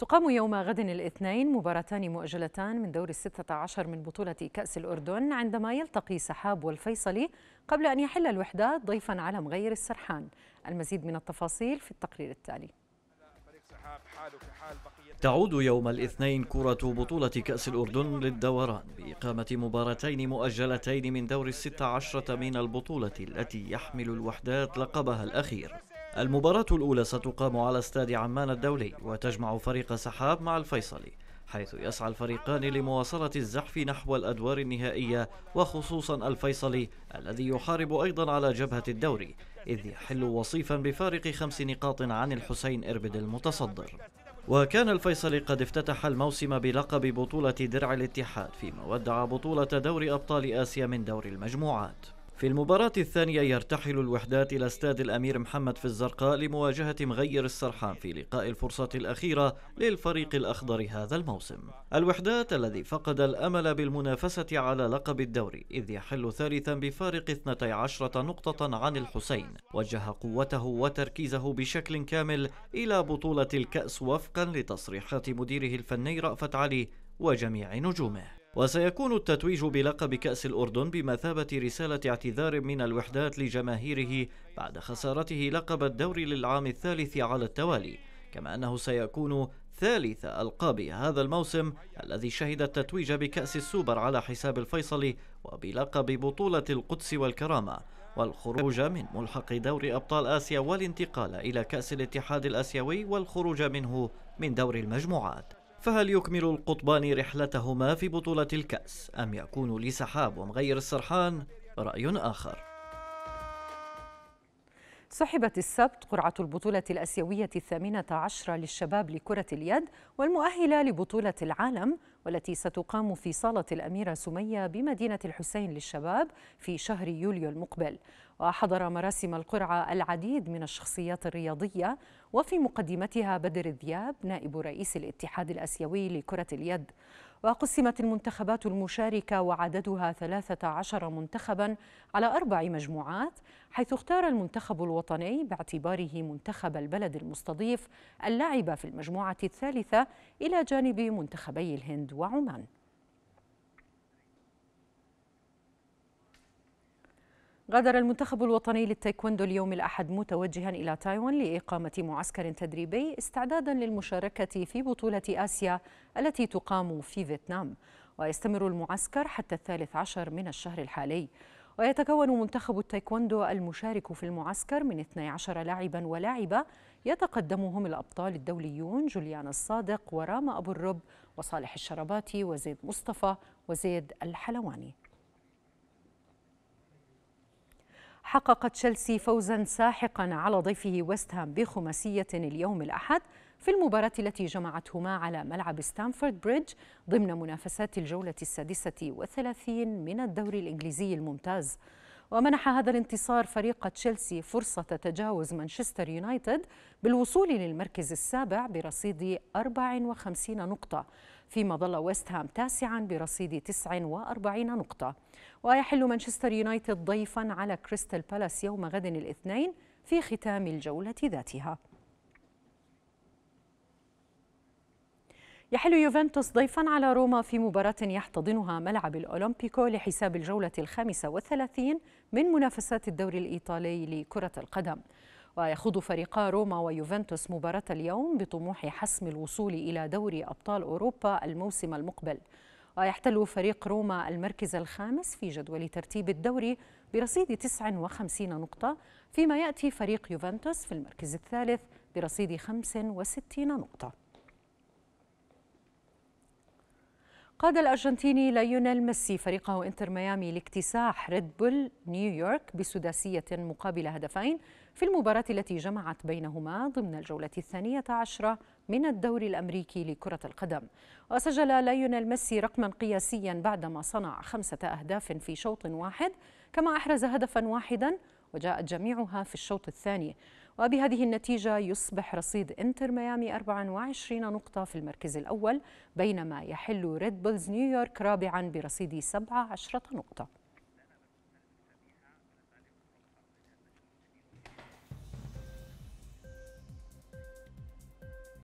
تقام يوم غد الاثنين مباراتان مؤجلتان من دور الستة عشر من بطولة كأس الأردن عندما يلتقي سحاب والفيصلي قبل أن يحل الوحدات ضيفا على مغير السرحان المزيد من التفاصيل في التقرير التالي تعود يوم الاثنين كرة بطولة كأس الأردن للدوران بإقامة مباراتين مؤجلتين من دور الستة عشرة من البطولة التي يحمل الوحدات لقبها الأخير المباراة الأولى ستقام على استاد عمان الدولي وتجمع فريق سحاب مع الفيصلي حيث يسعى الفريقان لمواصلة الزحف نحو الأدوار النهائية وخصوصا الفيصلي الذي يحارب أيضا على جبهة الدوري إذ يحل وصيفا بفارق خمس نقاط عن الحسين إربد المتصدر وكان الفيصلي قد افتتح الموسم بلقب بطولة درع الاتحاد فيما ودع بطولة دوري أبطال آسيا من دور المجموعات في المباراة الثانية يرتحل الوحدات إلى استاد الأمير محمد في الزرقاء لمواجهة مغير السرحان في لقاء الفرصة الأخيرة للفريق الأخضر هذا الموسم الوحدات الذي فقد الأمل بالمنافسة على لقب الدوري إذ يحل ثالثا بفارق 12 نقطة عن الحسين وجه قوته وتركيزه بشكل كامل إلى بطولة الكأس وفقا لتصريحات مديره الفني رأفت علي وجميع نجومه وسيكون التتويج بلقب كأس الأردن بمثابة رسالة اعتذار من الوحدات لجماهيره بعد خسارته لقب الدوري للعام الثالث على التوالي كما أنه سيكون ثالث ألقاب هذا الموسم الذي شهد التتويج بكأس السوبر على حساب الفيصلي وبلقب بطولة القدس والكرامة والخروج من ملحق دور أبطال آسيا والانتقال إلى كأس الاتحاد الآسيوي والخروج منه من دور المجموعات فهل يكمل القطبان رحلتهما في بطولة الكأس أم يكون لسحاب ومغير السرحان رأي آخر صحبت السبت قرعة البطولة الأسيوية الثامنة عشرة للشباب لكرة اليد والمؤهلة لبطولة العالم والتي ستقام في صالة الأميرة سمية بمدينة الحسين للشباب في شهر يوليو المقبل وحضر مراسم القرعة العديد من الشخصيات الرياضية وفي مقدمتها بدر الذياب نائب رئيس الاتحاد الأسيوي لكرة اليد وقسمت المنتخبات المشاركة وعددها 13 منتخبا على أربع مجموعات حيث اختار المنتخب الوطني باعتباره منتخب البلد المستضيف اللعب في المجموعة الثالثة إلى جانب منتخبي الهند وعمان غادر المنتخب الوطني للتايكوندو اليوم الأحد متوجها إلى تايوان لإقامة معسكر تدريبي استعدادا للمشاركة في بطولة آسيا التي تقام في فيتنام ويستمر المعسكر حتى الثالث عشر من الشهر الحالي ويتكون منتخب التايكوندو المشارك في المعسكر من 12 لاعبا ولاعبة يتقدمهم الأبطال الدوليون جوليان الصادق وراما أبو الرب وصالح الشرباتي وزيد مصطفى وزيد الحلواني حقق تشيلسي فوزا ساحقا على ضيفه ويست هام بخماسية اليوم الأحد في المباراة التي جمعتهما على ملعب ستانفورد بريدج ضمن منافسات الجولة السادسة والثلاثين من الدوري الإنجليزي الممتاز ومنح هذا الانتصار فريق تشيلسي فرصة تجاوز مانشستر يونايتد بالوصول للمركز السابع برصيد 54 نقطة فيما ظل ويست هام تاسعا برصيد 49 نقطة ويحل مانشستر يونايتد ضيفا على كريستال بالاس يوم غد الاثنين في ختام الجولة ذاتها يحل يوفنتوس ضيفا على روما في مباراة يحتضنها ملعب الأولمبيكو لحساب الجولة الخامسة والثلاثين من منافسات الدوري الإيطالي لكرة القدم ويخوض فريقا روما ويوفنتوس مباراة اليوم بطموح حسم الوصول إلى دوري أبطال أوروبا الموسم المقبل ويحتل فريق روما المركز الخامس في جدول ترتيب الدوري برصيد 59 نقطة فيما يأتي فريق يوفنتوس في المركز الثالث برصيد 65 نقطة قاد الأرجنتيني ليونيل ميسي فريقه انتر ميامي لاكتساح ريد بول نيويورك بسداسية مقابل هدفين في المباراة التي جمعت بينهما ضمن الجولة الثانية عشرة من الدوري الأمريكي لكرة القدم وسجل ليونيل ميسي رقما قياسيا بعدما صنع خمسة أهداف في شوط واحد كما أحرز هدفا واحدا وجاءت جميعها في الشوط الثاني وبهذه النتيجة يصبح رصيد انتر ميامي 24 نقطة في المركز الأول بينما يحل ريد بولز نيويورك رابعا برصيد 17 نقطة